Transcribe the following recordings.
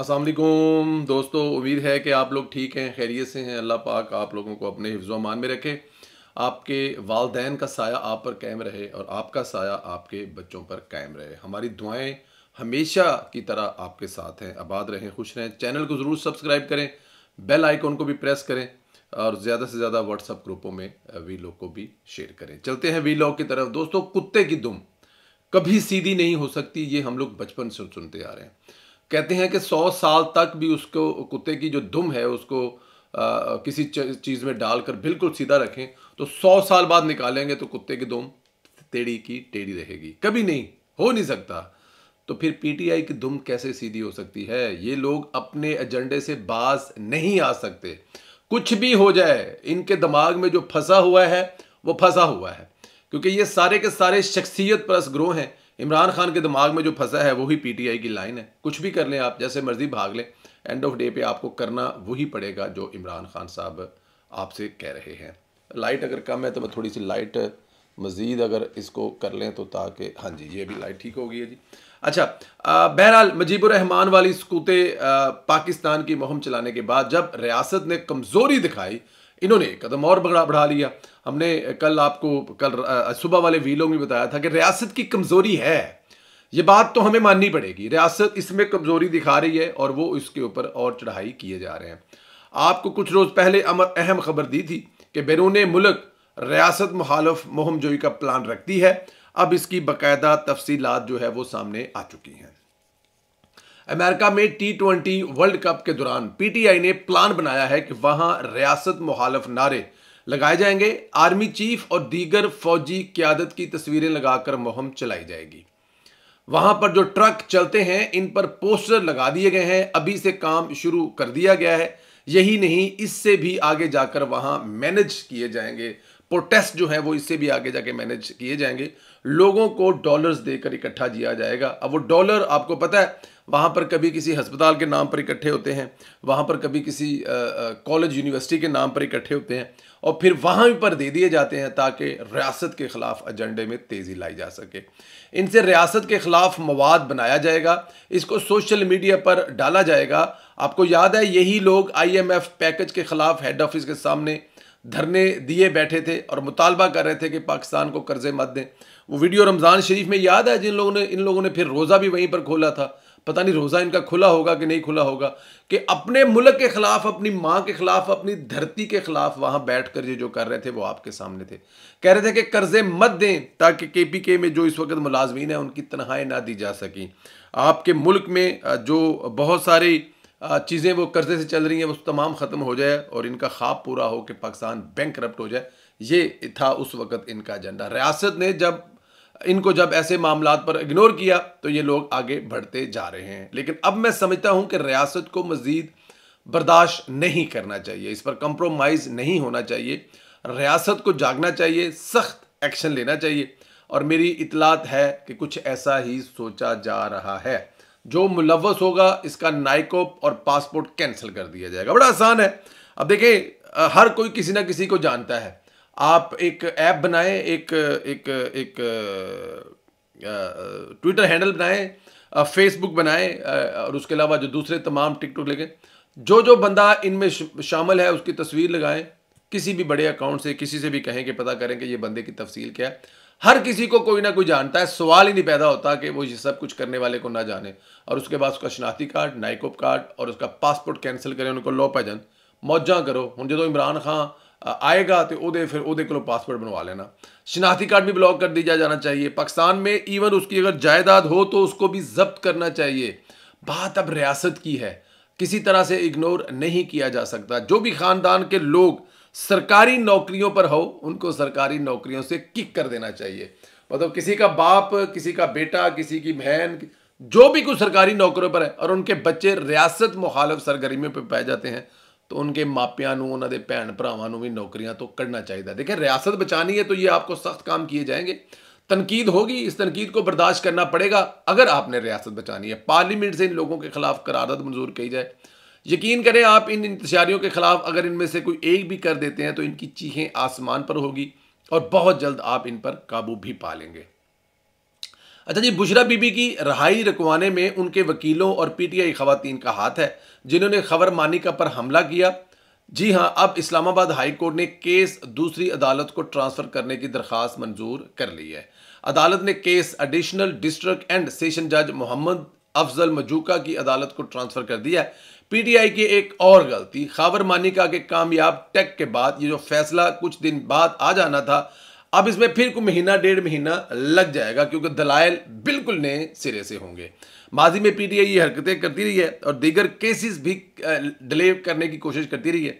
السلام علیکم دوستو امید ہے کہ آپ لوگ ٹھیک ہیں خیریت سے ہیں اللہ پاک آپ لوگوں کو اپنے حفظ و امان میں رکھے آپ کے والدین کا سایہ آپ پر قائم رہے اور آپ کا سایہ آپ کے بچوں پر قائم رہے ہماری دعائیں ہمیشہ کی طرح آپ کے ساتھ ہیں آباد رہیں خوش رہیں چینل کو ضرور سبسکرائب کریں بیل آئیکن کو بھی پریس کریں اور زیادہ سے زیادہ واٹس اپ گروپوں میں وی لوگ کو بھی شیئر کریں چلتے ہیں وی لوگ کی طرف دوستو کتے کی دم کبھی سیدھی نہیں ہو سکتی یہ ہم لوگ بچپن سے سنتے آ رہے ہیں کہتے ہیں کہ سو سال تک بھی اس کو کتے کی جو دم ہے اس کو کسی چیز میں ڈال کر بالکل سیدھا رکھیں تو سو سال بعد نکالیں گے تو کتے کی دم ٹیڑھی کی ٹیڑھی رہے گی کبھی نہیں ہو نہیں سکتا تو پھر پی ٹی آئی کی دم کیسے سیدھی ہو سکتی ہے یہ لوگ اپنے ایجنڈے سے باز نہیں آ سکتے کچھ بھی ہو جائے ان کے دماغ میں جو پھنسا ہوا ہے وہ پھنسا ہوا ہے کیونکہ یہ سارے کے سارے شخصیت پرس گروہ ہیں عمران خان کے دماغ میں جو پھنسا ہے وہی پی ٹی آئی کی لائن ہے کچھ بھی کر لیں آپ جیسے مرضی بھاگ لیں اینڈ آف ڈے پہ آپ کو کرنا وہی پڑے گا جو عمران خان صاحب آپ سے کہہ رہے ہیں لائٹ اگر کم ہے تو میں تھوڑی سی لائٹ مزید اگر اس کو کر لیں تو تاکہ ہاں جی یہ بھی لائٹ ٹھیک ہوگی ہے جی اچھا بہرحال مجیب الرحمان والی سکوتے پاکستان کی مہم چلانے کے بعد جب ریاست نے کمزوری دکھائی انہوں نے نے قدم اور بڑھا لیا ہم کل آپ کو صبح والے میں بتایا تھا کہ ریاست کی کمزوری ہے یہ بات تو ہمیں ماننی پڑے گی ریاست اس میں کمزوری دکھا رہی ہے اور وہ اس کے اوپر اور چڑھائی کیے جا رہے ہیں آپ کو کچھ روز پہلے اہم خبر دی تھی کہ بیرون ملک ریاست مخالف مہم جوئی کا پلان رکھتی ہے اب اس کی باقاعدہ تفصیلات جو ہے وہ سامنے آ چکی ہیں امریکہ میں ٹی ٹوینٹی ورلڈ کپ کے دوران پی ٹی آئی نے پلان بنایا ہے کہ وہاں ریاست محالف نعرے لگائے جائیں گے آرمی چیف اور دیگر فوجی قیادت کی تصویریں لگا کر مہم چلائی جائے گی وہاں پر جو ٹرک چلتے ہیں ان پر پوسٹر لگا دیے گئے ہیں ابھی سے کام شروع کر دیا گیا ہے یہی نہیں اس سے بھی آگے جا کر وہاں مینج کیے جائیں گے پروٹیسٹ جو ہیں وہ اس سے بھی آگے جا کے مینج کیے جائیں گے لوگوں کو ڈالرز دے کر اکٹھا جیا جائے گا اب وہ ڈالر آپ کو پتا ہے وہاں پر کبھی کسی ہسپتال کے نام پر اکٹھے ہوتے ہیں وہاں پر کبھی کسی کالج یونیورسٹی کے نام پر اکٹھے ہوتے ہیں اور پھر وہاں پر دے دیے جاتے ہیں تاکہ ریاست کے خلاف ایجنڈے میں تیزی لائی جا سکے ان سے ریاست کے خلاف مواد بنایا جائے گا اس کو سوشل میڈیا پر ڈالا جائے گا آپ کو یاد ہے یہی لوگ آئی ایم ایف پیکج کے خلاف ہیڈ آفس کے سامنے دھرنے دیے بیٹھے تھے اور مطالبہ کر رہے تھے کہ پاکستان کو قرضے مت دیں وہ ویڈیو رمضان شریف میں یاد ہے جن لوگوں نے ان لوگوں نے پھر روزہ بھی وہیں پر کھولا تھا پتہ نہیں روزہ ان کا کھلا ہوگا کہ نہیں کھلا ہوگا کہ اپنے ملک کے خلاف اپنی ماں کے خلاف اپنی دھرتی کے خلاف وہاں بیٹھ کر یہ جو کر رہے تھے وہ آپ کے سامنے تھے کہہ رہے تھے کہ قرضے مت دیں تاکہ کے پی کے میں جو اس وقت ملازمین ہیں ان کی تنہائی نہ دی جا سکیں آپ کے ملک میں جو بہت ساری چیزیں وہ قرضے سے چل رہی ہیں وہ تمام ختم ہو جائے اور ان کا خواب پورا ہو کہ پاکستان بینک کرپٹ ہو جائے یہ تھا اس وقت ان کا ایجنڈا ریاست نے جب ان کو جب ایسے معاملات پر اگنور کیا تو یہ لوگ آگے بڑھتے جا رہے ہیں لیکن اب میں سمجھتا ہوں کہ ریاست کو مزید برداشت نہیں کرنا چاہیے اس پر کمپرومائز نہیں ہونا چاہیے ریاست کو جاگنا چاہیے سخت ایکشن لینا چاہیے اور میری اطلاعات ہے کہ کچھ ایسا ہی سوچا جا رہا ہے جو ملوث ہوگا اس کا نائکوپ اور پاسپورٹ کینسل کر دیا جائے گا بڑا آسان ہے اب دیکھیں ہر کوئی کسی نہ کسی کو جانتا ہے آپ ایک ایپ بنائیں ایک ایک ایک ٹویٹر ہینڈل بنائیں فیس بک بنائیں اور اس کے علاوہ جو دوسرے تمام ٹک ٹک لگیں جو جو بندہ ان میں شامل ہے اس کی تصویر لگائیں کسی بھی بڑے اکاؤنٹ سے کسی سے بھی کہیں کہ پتا کریں کہ یہ بندے کی تفصیل کیا ہے ہر کسی کو کوئی نہ کوئی جانتا ہے سوال ہی نہیں پیدا ہوتا کہ وہ یہ سب کچھ کرنے والے کو نہ جانے اور اس کے بعد اس کا شناختی کارڈ نائکوپ کارڈ اور اس کا پاسپورٹ کینسل کریں ان کو لو پن موجہ کرو ہوں جدو عمران خان آئے گا تو او دے پھر دے کو پاسپورٹ بنوا لینا شناختی کارڈ بھی بلاک کر دیا جا جانا چاہیے پاکستان میں ایون اس کی اگر جائیداد ہو تو اس کو بھی ضبط کرنا چاہیے بات اب ریاست کی ہے کسی طرح سے اگنور نہیں کیا جا سکتا جو بھی خاندان کے لوگ سرکاری نوکریوں پر ہو ان کو سرکاری نوکریوں سے کک کر دینا چاہیے مطلب کسی کا باپ کسی کا بیٹا کسی کی بہن جو بھی کچھ سرکاری نوکریوں پر ہے اور ان کے بچے ریاست مخالف سرگرمیوں پہ پائے جاتے ہیں تو ان کے ماپیاں نو انہوں نے بھی نوکریاں تو کرنا چاہیے دیکھیں ریاست بچانی ہے تو یہ آپ کو سخت کام کیے جائیں گے تنقید ہوگی اس تنقید کو برداشت کرنا پڑے گا اگر آپ نے ریاست بچانی ہے پارلیمنٹ سے ان لوگوں کے خلاف قرارت منظور کی جائے یقین کریں آپ ان انتشاریوں کے خلاف اگر ان میں سے کوئی ایک بھی کر دیتے ہیں تو ان کی چیخیں آسمان پر ہوگی اور بہت جلد آپ ان پر قابو بھی پا لیں گے اچھا جی بشرا بی بی کی رہائی رکوانے میں ان کے وکیلوں اور پی ٹی آئی خواتین کا ہاتھ ہے جنہوں نے خبر کا پر حملہ کیا جی ہاں اب اسلام آباد ہائی کورٹ نے کیس دوسری عدالت کو ٹرانسفر کرنے کی درخواست منظور کر لی ہے عدالت نے کیس اینڈ سیشن جج محمد افضل مجوکا کی عدالت کو ٹرانسفر کر دیا ہے پی ٹی آئی کی ایک اور غلطی خاور مانیکا کے کامیاب ٹیک کے بعد یہ جو فیصلہ کچھ دن بعد آ جانا تھا اب اس میں پھر کوئی مہینہ ڈیڑھ مہینہ لگ جائے گا کیونکہ دلائل بالکل نئے سرے سے ہوں گے ماضی میں پی ٹی آئی یہ حرکتیں کرتی رہی ہے اور دیگر کیسز بھی ڈلے کرنے کی کوشش کرتی رہی ہے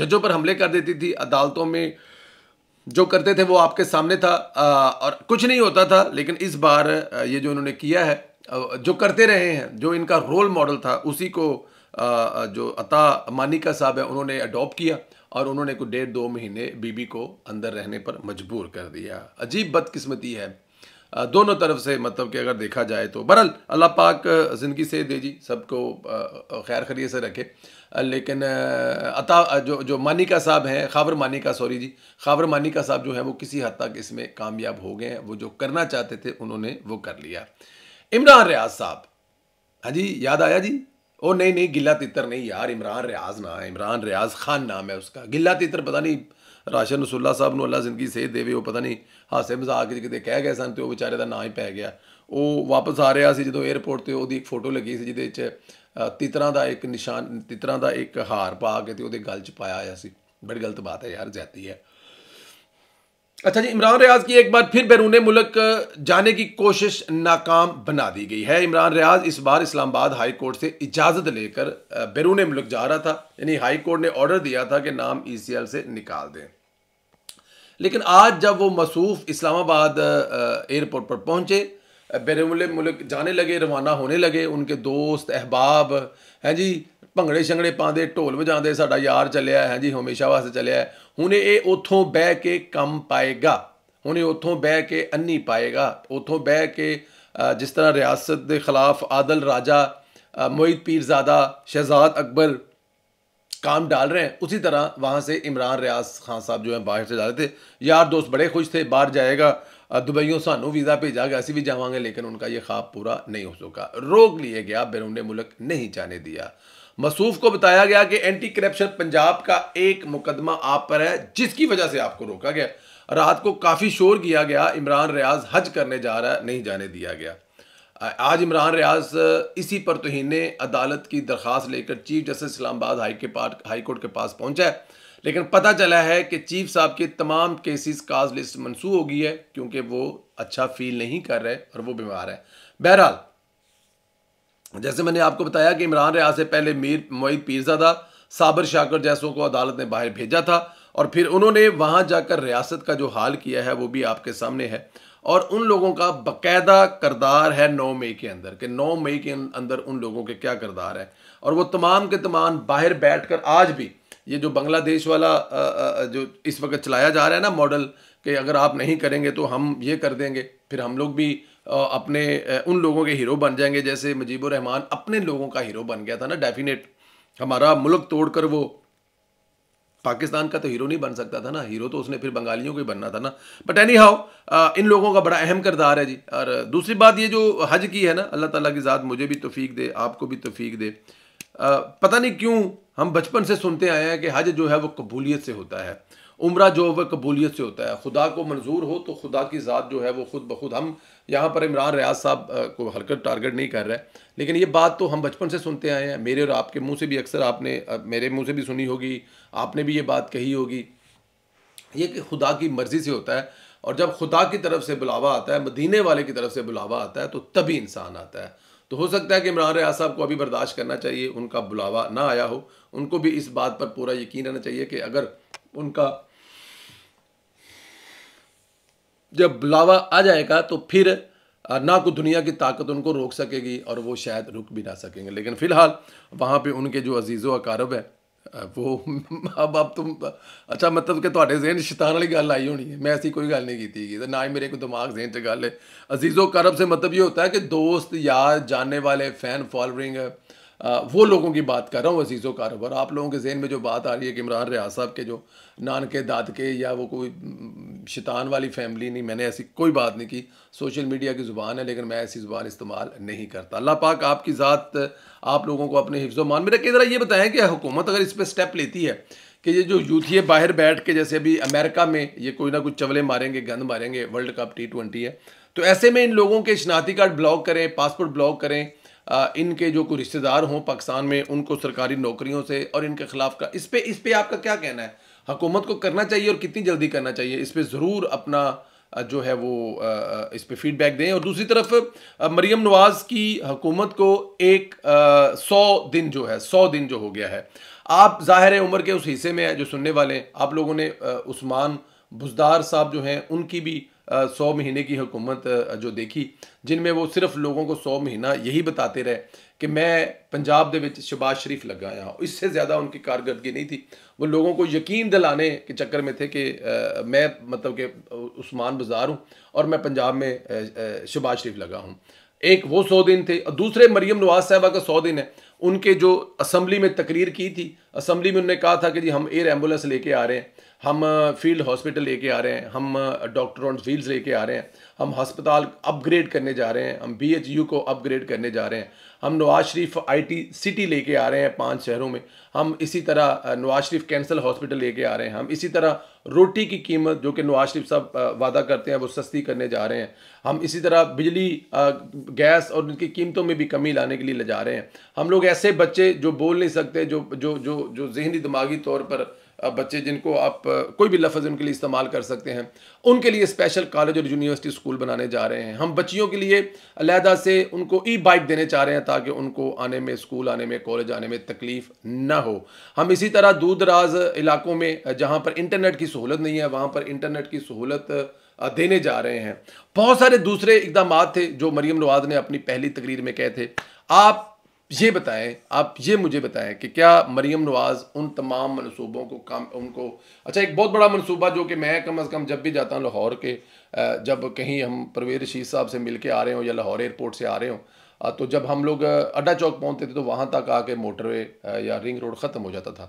ججوں پر حملے کر دیتی تھی عدالتوں میں جو کرتے تھے وہ آپ کے سامنے تھا اور کچھ نہیں ہوتا تھا لیکن اس بار یہ جو انہوں نے کیا ہے جو کرتے رہے ہیں جو ان کا رول ماڈل تھا اسی کو جو عطا مانیکا صاحب ہے انہوں نے اڈاپ کیا اور انہوں نے کوئی ڈیڑھ دو مہینے بی بی کو اندر رہنے پر مجبور کر دیا عجیب بدقسمتی ہے دونوں طرف سے مطلب کہ اگر دیکھا جائے تو برل اللہ پاک زندگی سے دے جی سب کو خیر خرید سے رکھے لیکن عطا جو جو مانیکا صاحب ہیں خابر مانیکا سوری جی خابر مانیکا صاحب جو ہیں وہ کسی حد تک اس میں کامیاب ہو گئے ہیں وہ جو کرنا چاہتے تھے انہوں نے وہ کر لیا عمران ریاض صاحب ہاں جی یاد آیا جی ਉਹ ਨਹੀਂ ਨਹੀਂ ਗਿੱਲਾ ਤਿੱਤਰ ਨਹੀਂ ਯਾਰ ਇਮਰਾਨ ਰਿਆਜ਼ ਨਾ ਇਮਰਾਨ ਰਿਆਜ਼ ਖਾਨ ਨਾਮ ਹੈ ਉਸਕਾ ਗਿੱਲਾ ਤਿੱਤਰ ਪਤਾ ਨਹੀਂ ਰਾਸ਼ਨ ਰਸੂਲਾ ਸਾਹਿਬ ਨੂੰ ਅੱਲਾ ਜ਼ਿੰਦਗੀ ਸਿਹਤ ਦੇਵੇ ਉਹ ਪਤਾ ਨਹੀਂ ਹਾਸੇ ਮਜ਼ਾਕ ਵਿੱਚ ਕਿਤੇ ਕਹਿ ਗਏ ਸਨ ਤੇ ਉਹ ਵਿਚਾਰੇ ਦਾ ਨਾਂ ਹੀ ਪੈ ਗਿਆ ਉਹ ਵਾਪਸ ਆ ਰਿਹਾ ਸੀ ਜਦੋਂ 에ਰਪੋਰਟ ਤੇ ਉਹਦੀ ਇੱਕ ਫੋਟੋ ਲੱਗੀ ਸੀ ਜਿਹਦੇ ਵਿੱਚ ਤਿੱਤਰਾਂ ਦਾ ਇੱਕ ਨਿਸ਼ਾਨ ਤਿੱਤਰਾਂ ਦਾ ਇੱਕ ਹਾਰ ਪਾ ਕੇ ਤੇ ਉਹਦੇ ਗਲ 'ਚ ਪਾਇਆ ਆਇਆ ਸੀ ਬੜੀ ਗਲਤ ਬਾਤ ਹੈ ਯਾਰ ਜੈਤੀ ਹੈ اچھا جی عمران ریاض کی ایک بار پھر بیرون ملک جانے کی کوشش ناکام بنا دی گئی ہے عمران ریاض اس بار اسلام آباد ہائی کورٹ سے اجازت لے کر بیرون ملک جا رہا تھا یعنی ہائی کورٹ نے آرڈر دیا تھا کہ نام ای سی ایل سے نکال دیں لیکن آج جب وہ مصروف اسلام آباد ایئرپورٹ پر پہنچے बैरून ਮੁਲਕ ਜਾਣੇ ਲਗੇ ਰਵਾਨਾ ਹੋਣੇ ਲਗੇ ਉਹਨਕੇ ਦੋਸਤ ਅਹਿਬਾਬ ਹੈ ਜੀ ਭੰਗੜੇ ਛੰਗੜੇ ਪਾਉਂਦੇ ਢੋਲ ਵਜਾਉਂਦੇ ਸਾਡਾ ਯਾਰ ਚੱਲਿਆ ਹੈ ਜੀ ਹਮੇਸ਼ਾ ਵਾਸਤੇ ਚੱਲਿਆ ਹੁਣੇ ਇਹ ਉਥੋਂ ਬਹਿ ਕੇ ਕੰਮ ਪਾਏਗਾ ਹੁਣੇ ਉਥੋਂ ਬਹਿ ਕੇ ਅੰਨੀ ਪਾਏਗਾ ਉਥੋਂ ਬਹਿ ਕੇ ਜਿਸ ਤਰ੍ਹਾਂ ਰਿਆਸਤ ਦੇ ਖਿਲਾਫ ਆਦਲ ਰਾਜਾ ਮੁਈਦ ਜ਼ਾਦਾ ਸ਼ਹਿਜ਼ਾਦ ਅਕਬਰ ਕੰਮ ਡਾਲ ਰਹੇ ਹਨ ਉਸੇ ਤਰ੍ਹਾਂ ਵਾਹਾਂ ਸੇ ਇਮਰਾਨ रियाज ਖਾਨ ਸਾਹਿਬ ਜੋ ਹੈ ਬਾਹਰ ਜਾ ਰਹੇ ਤੇ ਯਾਰ ਦੋਸਤ ਬੜੇ ਖੁਸ਼ खुश ਬਾਹਰ ਜਾਏਗਾ دبئیوں سانو ویزا بھیجا گیا اسی بھی جاؤں گے لیکن ان کا یہ خواب پورا نہیں ہو سکا روک لیے گیا بیرون ملک نہیں جانے دیا مصوف کو بتایا گیا کہ اینٹی کرپشن پنجاب کا ایک مقدمہ آپ پر ہے جس کی وجہ سے آپ کو روکا گیا رات کو کافی شور کیا گیا عمران ریاض حج کرنے جا رہا ہے نہیں جانے دیا گیا آج عمران ریاض اسی توہین عدالت کی درخواست لے کر چیف جسٹس اسلام آباد کے ہائی کورٹ کے پاس پہنچا ہے لیکن پتہ چلا ہے کہ چیف صاحب کے تمام کیسز کاز لسٹ منسوخ ہو گئی ہے کیونکہ وہ اچھا فیل نہیں کر رہے اور وہ بیمار ہے بہرحال جیسے میں نے آپ کو بتایا کہ عمران ریاض سے پہلے میر معید پیرزادہ صابر شاکر جیسوں کو عدالت نے باہر بھیجا تھا اور پھر انہوں نے وہاں جا کر ریاست کا جو حال کیا ہے وہ بھی آپ کے سامنے ہے اور ان لوگوں کا باقاعدہ کردار ہے نو مئی کے اندر کہ نو مئی کے اندر ان لوگوں کے کیا کردار ہے اور وہ تمام کے تمام باہر بیٹھ کر آج بھی یہ جو بنگلہ دیش والا جو اس وقت چلایا جا رہا ہے نا ماڈل کہ اگر آپ نہیں کریں گے تو ہم یہ کر دیں گے پھر ہم لوگ بھی اپنے ان لوگوں کے ہیرو بن جائیں گے جیسے مجیب الرحمان اپنے لوگوں کا ہیرو بن گیا تھا نا ڈیفینیٹ ہمارا ملک توڑ کر وہ پاکستان کا تو ہیرو نہیں بن سکتا تھا نا ہیرو تو اس نے پھر بنگالیوں کو ہی بننا تھا نا بٹ اینی ہاؤ ان لوگوں کا بڑا اہم کردار ہے جی اور دوسری بات یہ جو حج کی ہے نا اللہ تعالیٰ کی ذات مجھے بھی توفیق دے آپ کو بھی توفیق دے پتہ نہیں کیوں ہم بچپن سے سنتے آئے ہیں کہ حج جو ہے وہ قبولیت سے ہوتا ہے عمرہ جو وہ قبولیت سے ہوتا ہے خدا کو منظور ہو تو خدا کی ذات جو ہے وہ خود بخود ہم یہاں پر عمران ریاض صاحب کو حرکت ٹارگٹ نہیں کر رہے لیکن یہ بات تو ہم بچپن سے سنتے آئے ہیں میرے اور آپ کے منہ سے بھی اکثر آپ نے میرے منہ سے بھی سنی ہوگی آپ نے بھی یہ بات کہی ہوگی یہ کہ خدا کی مرضی سے ہوتا ہے اور جب خدا کی طرف سے بلاوا آتا ہے مدینے والے کی طرف سے بلاوا آتا ہے تو تبھی انسان آتا ہے تو ہو سکتا ہے کہ عمران ریاض صاحب کو ابھی برداشت کرنا چاہیے ان کا بلاوا نہ آیا ہو ان کو بھی اس بات پر پورا یقین رہنا چاہیے کہ اگر ان کا جب بلاوا آ جائے گا تو پھر نہ کو دنیا کی طاقت ان کو روک سکے گی اور وہ شاید رک بھی نہ سکیں گے لیکن فی الحال وہاں پہ ان کے جو عزیز و اقارب ہیں وہ اب اب تم اچھا مطلب کہ تے زہن شیتان والی گل آئی ہونی میں کوئی گل نہیں کی نہ ہی میرے کو دماغ زہن چل ہے عزیزوں کرب سے مطلب یہ ہوتا ہے کہ دوست یار جانے والے فین فالوئنگ وہ لوگوں کی بات کر رہا ہوں عزیز و کاروبار آپ لوگوں کے ذہن میں جو بات آ رہی ہے کہ عمران ریاض صاحب کے جو نان کے داد کے یا وہ کوئی شیطان والی فیملی نہیں میں نے ایسی کوئی بات نہیں کی سوشل میڈیا کی زبان ہے لیکن میں ایسی زبان استعمال نہیں کرتا اللہ پاک آپ کی ذات آپ لوگوں کو اپنے حفظ و مان میں رکھے ذرا یہ بتائیں کہ حکومت اگر اس پہ سٹیپ لیتی ہے کہ یہ جو یوتھ ہے باہر بیٹھ کے جیسے ابھی امریکہ میں یہ کوئی نہ کچھ چولے ماریں گے گند ماریں گے ورلڈ کپ ٹی ٹوینٹی ہے تو ایسے میں ان لوگوں کے شناختی کارڈ بلاک کریں پاسپورٹ بلاک کریں ان کے جو کوئی رشتہ دار ہوں پاکستان میں ان کو سرکاری نوکریوں سے اور ان کے خلاف کا اس پہ اس پہ آپ کا کیا کہنا ہے حکومت کو کرنا چاہیے اور کتنی جلدی کرنا چاہیے اس پہ ضرور اپنا جو ہے وہ اس پہ فیڈ بیک دیں اور دوسری طرف مریم نواز کی حکومت کو ایک سو دن جو ہے سو دن جو ہو گیا ہے آپ ظاہر عمر کے اس حصے میں جو سننے والے ہیں آپ لوگوں نے عثمان بزدار صاحب جو ہیں ان کی بھی سو مہینے کی حکومت جو دیکھی جن میں وہ صرف لوگوں کو سو مہینہ یہی بتاتے رہے کہ میں پنجاب دے وچ شباز شریف لگایا ہوں اس سے زیادہ ان کی کارکردگی نہیں تھی وہ لوگوں کو یقین دلانے کے چکر میں تھے کہ میں مطلب کہ عثمان بازار ہوں اور میں پنجاب میں شباز شریف لگا ہوں ایک وہ سو دن تھے اور دوسرے مریم نواز صاحبہ کا سو دن ہے ان کے جو اسمبلی میں تقریر کی تھی اسمبلی میں انہوں نے کہا تھا کہ جی ہم ایئر ایمبولینس لے کے آ رہے ہیں ہم فیلڈ ہاسپٹل لے کے آ رہے ہیں ہم ڈاکٹر آن فیلڈز لے کے آ رہے ہیں ہم ہسپتال اپ گریڈ کرنے جا رہے ہیں ہم بی ایچ یو کو اپ گریڈ کرنے جا رہے ہیں ہم نواز شریف آئی ٹی سٹی لے کے آ رہے ہیں پانچ شہروں میں ہم اسی طرح نواز شریف کینسل ہاسپٹل لے کے آ رہے ہیں ہم اسی طرح روٹی کی قیمت جو کہ نواز شریف صاحب وعدہ کرتے ہیں وہ سستی کرنے جا رہے ہیں ہم اسی طرح بجلی گیس اور ان کی قیمتوں میں بھی کمی لانے کے لیے لے جا رہے ہیں ہم لوگ ایسے بچے جو بول نہیں سکتے جو جو جو جو ذہنی دماغی طور پر بچے جن کو آپ کوئی بھی لفظ ان کے لیے استعمال کر سکتے ہیں ان کے لیے اسپیشل کالج اور یونیورسٹی اسکول بنانے جا رہے ہیں ہم بچیوں کے لیے علیحدہ سے ان کو ای بائک دینے چاہ رہے ہیں تاکہ ان کو آنے میں اسکول آنے میں کالج آنے میں تکلیف نہ ہو ہم اسی طرح دور دراز علاقوں میں جہاں پر انٹرنیٹ کی سہولت نہیں ہے وہاں پر انٹرنیٹ کی سہولت دینے جا رہے ہیں بہت سارے دوسرے اقدامات تھے جو مریم نواز نے اپنی پہلی تقریر میں کہے تھے آپ یہ بتائیں آپ یہ مجھے بتائیں کہ کیا مریم نواز ان تمام منصوبوں کو کام ان کو اچھا ایک بہت بڑا منصوبہ جو کہ میں کم از کم جب بھی جاتا ہوں لاہور کے جب کہیں ہم پرویر رشید صاحب سے مل کے آ رہے ہوں یا لاہور ایئرپورٹ سے آ رہے ہوں تو جب ہم لوگ اڈا چوک پہنچتے تھے تو وہاں تک آ کے موٹر وے یا رنگ روڈ ختم ہو جاتا تھا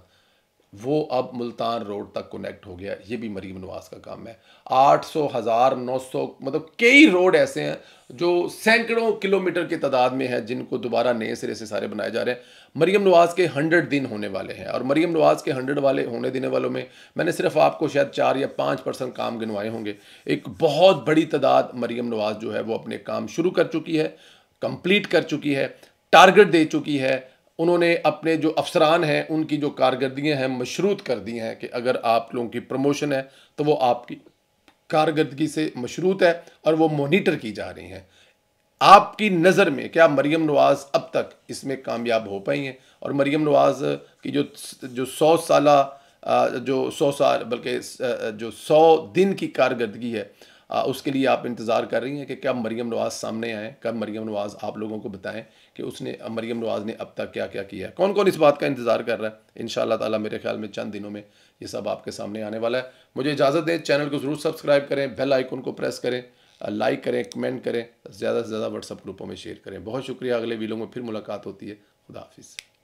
وہ اب ملتان روڈ تک کنیکٹ ہو گیا یہ بھی مریم نواز کا کام ہے آٹھ سو ہزار نو سو مطلب کئی روڈ ایسے ہیں جو سینکڑوں کلومیٹر کی تعداد میں ہیں جن کو دوبارہ نئے سرے سے سارے بنائے جا رہے ہیں مریم نواز کے ہنڈریڈ دن ہونے والے ہیں اور مریم نواز کے ہنڈریڈ والے ہونے دینے والوں میں میں نے صرف آپ کو شاید چار یا پانچ پرسنٹ کام گنوائے ہوں گے ایک بہت بڑی تعداد مریم نواز جو ہے وہ اپنے کام شروع کر چکی ہے کمپلیٹ کر چکی ہے ٹارگٹ دے چکی ہے انہوں نے اپنے جو افسران ہیں ان کی جو کارگردیاں ہیں مشروط کر دی ہیں کہ اگر آپ لوگوں کی پروموشن ہے تو وہ آپ کی کارکردگی سے مشروط ہے اور وہ مونیٹر کی جا رہی ہیں آپ کی نظر میں کیا مریم نواز اب تک اس میں کامیاب ہو پائی ہیں اور مریم نواز کی جو سو سالہ جو سو سال بلکہ جو سو دن کی کارکردگی ہے اس کے لیے آپ انتظار کر رہی ہیں کہ کب مریم نواز سامنے آئیں کب مریم نواز آپ لوگوں کو بتائیں کہ اس نے مریم نواز نے اب تک کیا کیا کیا ہے کون کون اس بات کا انتظار کر رہا ہے ان شاء اللہ تعالیٰ میرے خیال میں چند دنوں میں یہ سب آپ کے سامنے آنے والا ہے مجھے اجازت دیں چینل کو ضرور سبسکرائب کریں بیل آئیکن کو پریس کریں لائک کریں کمنٹ کریں زیادہ سے زیادہ ایپ گروپوں میں شیئر کریں بہت شکریہ اگلے ویڈیو میں پھر ملاقات ہوتی ہے خدا حافظ